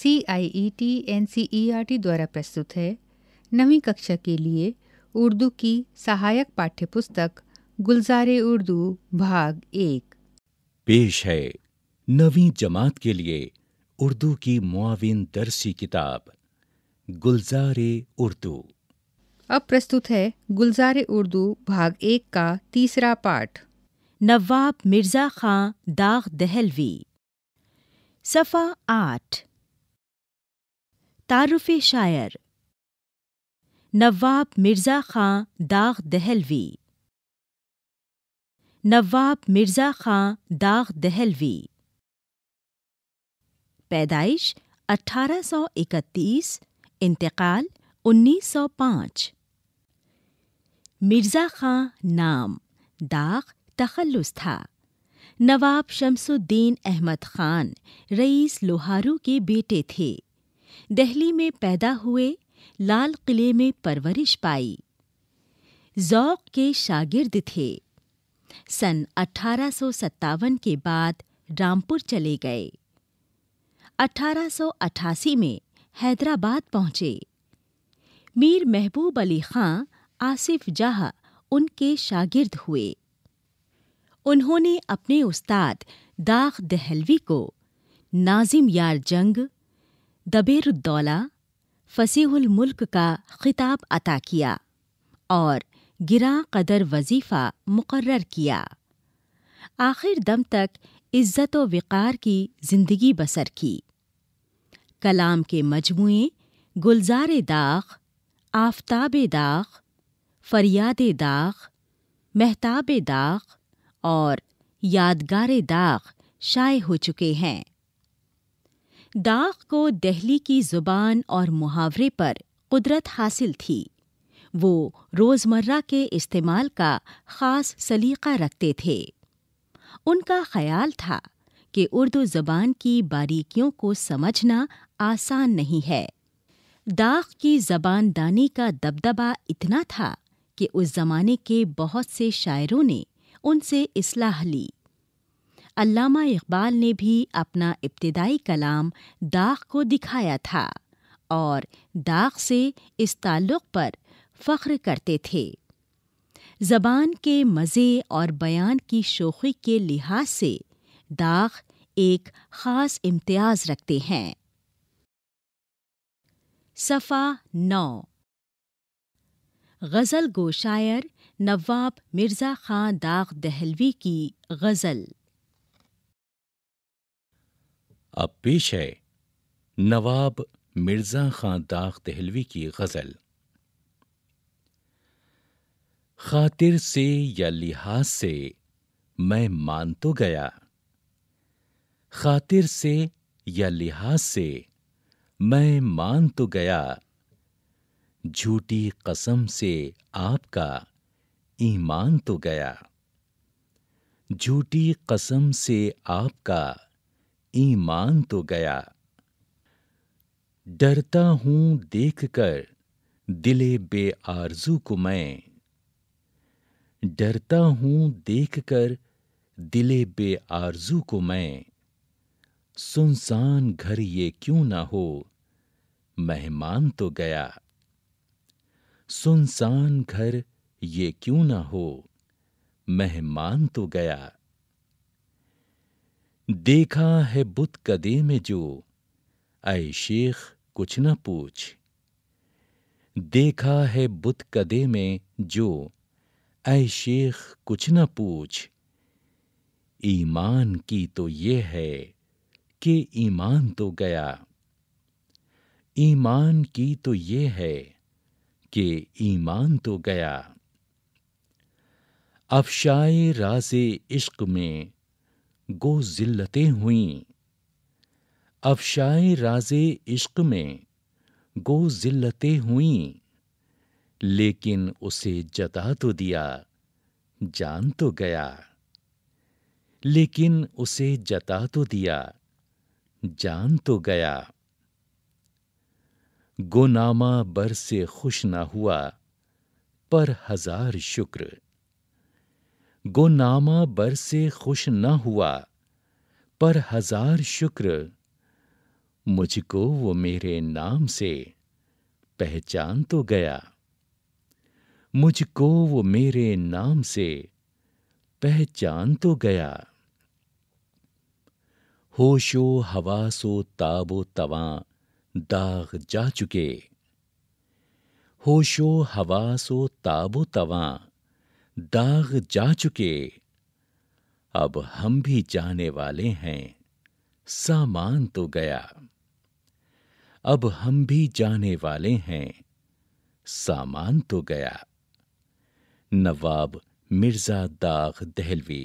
C I E T E R T دوارا پرست نوشا کے لیے اردو کی سہایت پاٹیہ پستک گلزار اردو ایک پیش ہے جماعت کے لیے اردو کی معاون درسی کتاب گلزار اردو اب پرست ہے گلزار اردو بھاگ ایک کا تیسرا پاٹ نواب مرزا خاں داغ دہل وی سفا آٹھ تعارف شاعر نواب مرزا خاں دہلوی نواب مرزا خاں داغ دہلوی پیدائش اٹھارہ سو اکتیس انتقال انیس سو پانچ مرزا خاں نام داغ تخلص تھا نواب شمس الدین احمد خان رئیس لوہارو کے بیٹے تھے دہلی میں پیدا ہوئے لال قلعے میں پرورش پائی ذوق کے شاگرد تھے سن اٹھارہ سو ستاون کے بعد رامپور چلے گئے اٹھارہ سو اٹھاسی میں حیدرآباد پہنچے میر محبوب علی خان آصف جہ ان کے شاگرد ہوئے انہوں نے اپنے استاد داغ دہلوی کو نازم یار جنگ دبیر الدولہ فصیح الملک کا خطاب عطا کیا اور گرا قدر وظیفہ مقرر کیا آخر دم تک عزت و وقار کی زندگی بسر کی کلام کے مجموعے گلزار داغ آفتاب داغ فریاد داغ مہتاب داغ اور یادگار داغ شائع ہو چکے ہیں ڈاک کو دہلی کی زبان اور محاورے پر قدرت حاصل تھی وہ روزمرہ کے استعمال کا خاص سلیقہ رکھتے تھے ان کا خیال تھا کہ اردو زبان کی باریکیوں کو سمجھنا آسان نہیں ہے داغ کی زبان دانی کا دبدبہ اتنا تھا کہ اس زمانے کے بہت سے شاعروں نے ان سے اصلاح لی علامہ اقبال نے بھی اپنا ابتدائی کلام داغ کو دکھایا تھا اور داغ سے اس تعلق پر فخر کرتے تھے زبان کے مزے اور بیان کی شوخی کے لحاظ سے داغ ایک خاص امتیاز رکھتے ہیں صفا نو غزل گو شاعر نواب مرزا خان داغ دہلوی کی غزل اب پیش ہے نواب مرزا خان داغ دہلوی کی غزل خاطر سے یا لحاظ سے میں مان تو گیا خاطر سے یا لحاظ سے میں مان تو گیا جھوٹی قسم سے آپ کا ایمان تو گیا جھوٹی قسم سے آپ کا ایمان تو گیا ڈرتا ہوں دیکھ کر دل بے آرزو کو میں ڈرتا ہوں دیکھ کر دل بے آرزو کو میں سنسان گھر یہ کیوں نہ ہو مہمان تو گیا سنسان گھر یہ کیوں نہ ہو مہمان تو گیا دیکھا ہے بت کدے میں جو اے شیخ کچھ نہ پوچھ دیکھا ہے بت کدے میں جو اے شیخ کچھ نہ پوچھ ایمان کی تو یہ ہے کہ ایمان تو گیا ایمان کی تو یہ ہے کہ ایمان تو گیا افشائے راز عشق میں گو ذلتیں ہوئیں افشائے راز عشق میں گو ذلتیں ہوئیں لیکن اسے جتا تو دیا جان تو گیا لیکن اسے جتا تو دیا جان تو گیا گو نامہ بر سے خوش نہ ہوا پر ہزار شکر گو ناما بر سے خوش نہ ہوا پر ہزار شکر مجھ کو وہ میرے نام سے پہچان تو گیا مجھ کو وہ میرے نام سے پہچان تو گیا ہوش و حواس و تاب و تواں داغ جا چکے ہوش و حواس و تاب و تواں داغ جا چکے اب ہم بھی جانے والے ہیں سامان تو گیا اب ہم بھی جانے والے ہیں سامان تو گیا نواب مرزا داغ دہلوی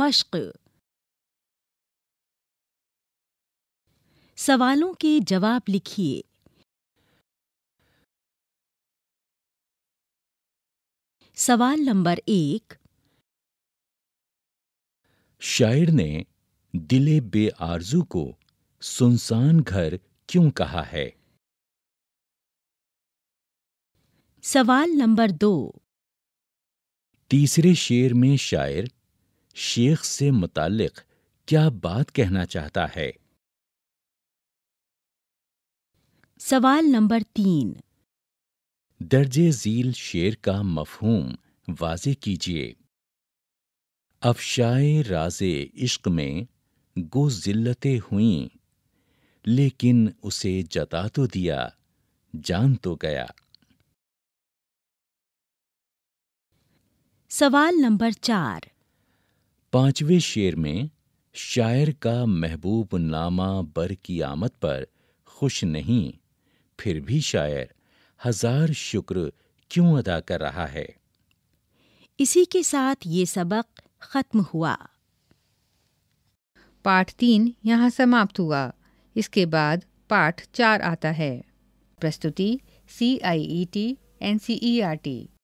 مشق سوالوں کے جواب لکھیے سوال نمبر ایک شاعر نے دل بے آرزو کو سنسان گھر کیوں کہا ہے سوال نمبر دو تیسرے شعر میں شاعر شیخ سے متعلق کیا بات کہنا چاہتا ہے سوال نمبر تین درج ذیل شعر کا مفہوم واضح کیجیے افشائے راز عشق میں گو ذلتیں ہوئیں لیکن اسے جتا تو دیا جان تو گیا سوال نمبر چار پانچویں شیر میں شاعر کا محبوب نامہ بر کی آمد پر خوش نہیں پھر بھی شاعر ہزار شکر کیوں ادا کر رہا ہے اسی کے ساتھ یہ سبق ختم ہوا پارٹ تین یہاں سماپت ہوا اس کے بعد پارٹ چار آتا ہے پرستتی C I E T N C E R T